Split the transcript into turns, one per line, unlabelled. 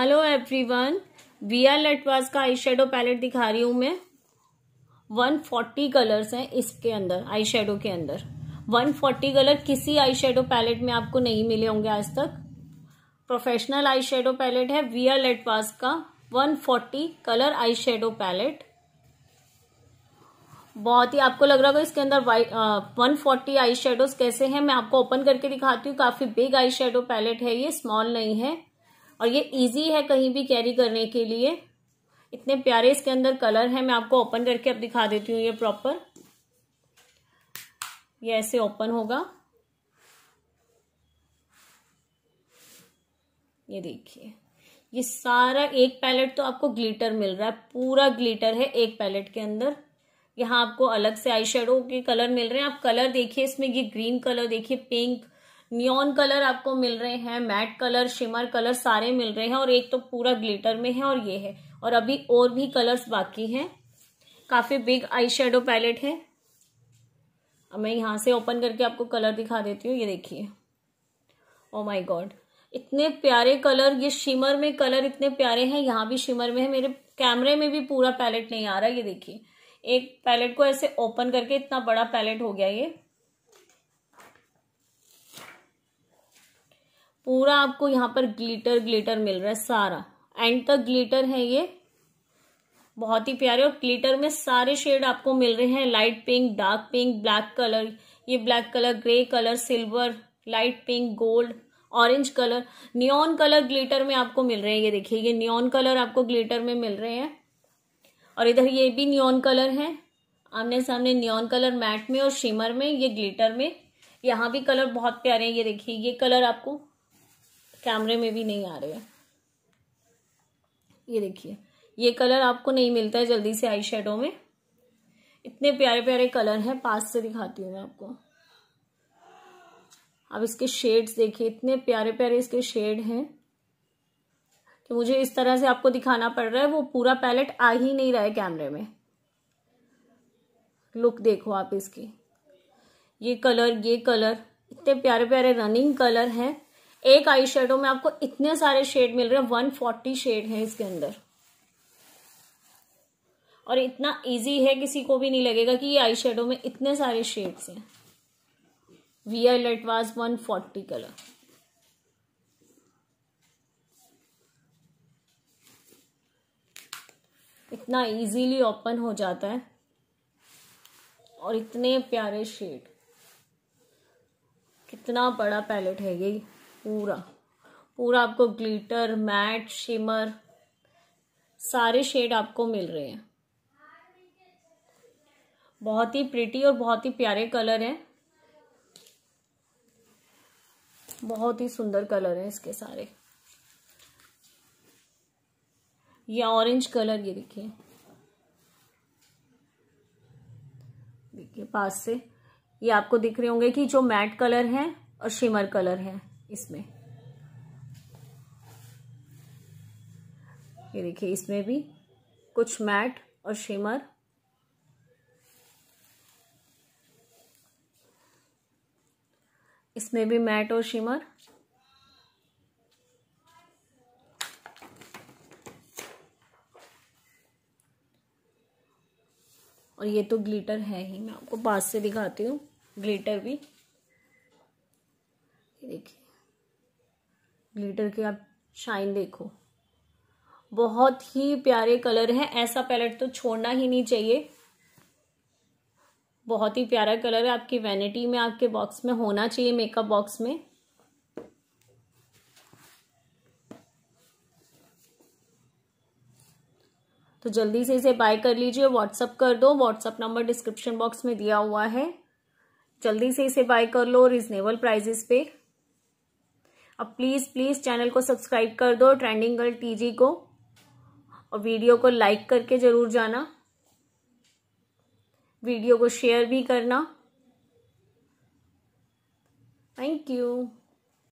hello everyone are लेटवास का आई shadow palette दिखा रही हूँ मैं वन फोर्टी कलर्स हैं इसके अंदर आई शेडो के अंदर वन फोर्टी कलर किसी आई शेडो पैलेट में आपको नहीं मिले होंगे आज तक प्रोफेशनल आई शेडो पैलेट है वी आर लेटवास का one forty colour eye shadow palette बहुत ही आपको लग रहा होगा इसके अंदर white one forty eye shadows कैसे हैं मैं आपको ओपन करके दिखाती हूँ काफी बिग आई शेडो पैलेट है ये स्मॉल नहीं है और ये इजी है कहीं भी कैरी करने के लिए इतने प्यारे इसके अंदर कलर है मैं आपको ओपन करके अब दिखा देती हूँ ये प्रॉपर ये ऐसे ओपन होगा ये देखिए ये सारा एक पैलेट तो आपको ग्लिटर मिल रहा है पूरा ग्लिटर है एक पैलेट के अंदर यहाँ आपको अलग से आई शेडो के कलर मिल रहे हैं आप कलर देखिए इसमें ये ग्रीन कलर देखिए पिंक नियॉन कलर आपको मिल रहे हैं मैट कलर शिमर कलर सारे मिल रहे हैं और एक तो पूरा ग्लिटर में है और ये है और अभी और भी कलर्स बाकी हैं काफ़ी बिग आई शेडो पैलेट है अब मैं यहाँ से ओपन करके आपको कलर दिखा देती हूँ ये देखिए ओ माई गॉड इतने प्यारे कलर ये शिमर में कलर इतने प्यारे हैं यहाँ भी शिमर में है मेरे कैमरे में भी पूरा पैलेट नहीं आ रहा ये देखिए एक पैलेट को ऐसे ओपन करके इतना बड़ा पैलेट हो गया ये पूरा आपको यहाँ पर ग्लिटर ग्लिटर मिल रहा है सारा एंड तक ग्लिटर है ये बहुत ही प्यारे और ग्लिटर में सारे शेड आपको मिल रहे हैं light pink dark pink black colour ये black colour grey colour silver light pink gold orange colour neon colour glitter में आपको मिल रहे हैं ये देखिए ये नियॉन कलर आपको ग्लिटर में मिल रहे हैं और इधर ये भी नियॉन कलर है आमने सामने नियॉन कलर मैट में और शिमर में ये ग्लिटर में यहाँ भी कलर बहुत प्यारे हैं ये देखिए ये कलर आपको कैमरे में भी नहीं आ रहे ये देखिए ये कलर आपको नहीं मिलता है जल्दी से आई शेडो में इतने प्यारे प्यारे कलर हैं पास से दिखाती हूँ मैं आपको अब इसके शेड्स देखिए इतने प्यारे प्यारे इसके शेड हैं कि मुझे इस तरह से आपको दिखाना पड़ रहा है वो पूरा पैलेट आ ही नहीं रहा है कैमरे में लुक देखो आप इसकी ये कलर ये कलर इतने प्यारे प्यारे रनिंग कलर हैं एक आई शेडो में आपको इतने सारे शेड मिल रहे हैं वन फोर्टी शेड है इसके अंदर और इतना इजी है किसी को भी नहीं लगेगा कि ये आई शेडो में इतने सारे शेड्स हैं वी आई लेट वॉज वन फोर्टी कलर इतना इजीली ओपन हो जाता है और इतने प्यारे शेड कितना बड़ा पैलेट है ये पूरा पूरा आपको ग्लिटर मैट शिमर सारे शेड आपको मिल रहे हैं बहुत ही प्रिटी और बहुत ही प्यारे कलर हैं बहुत ही सुंदर कलर हैं इसके सारे ये ऑरेंज कलर ये देखिए देखिए पास से ये आपको दिख रहे होंगे कि जो मैट कलर है और शिमर कलर है इसमें ये देखिए इसमें भी कुछ मैट और शिमर इसमें भी मैट और शिमर और ये तो ग्लिटर है ही मैं आपको पास से दिखाती हूँ ग्लिटर भी देखिए ग्लिटर के आप शाइन देखो बहुत ही प्यारे कलर है ऐसा पैलेट तो छोड़ना ही नहीं चाहिए बहुत ही प्यारा कलर है आपकी वैनिटी में आपके बॉक्स में होना चाहिए मेकअप बॉक्स में तो जल्दी से इसे बाय कर लीजिए व्हाट्सअप कर दो व्हाट्सअप नंबर डिस्क्रिप्शन बॉक्स में दिया हुआ है जल्दी से इसे बाय कर लो रिजनेबल प्राइजेस पे अब प्लीज़ प्लीज़ चैनल को सब्सक्राइब कर दो ट्रेंडिंग गर्ल टीजी को और वीडियो को लाइक करके ज़रूर जाना वीडियो को शेयर भी करना थैंक यू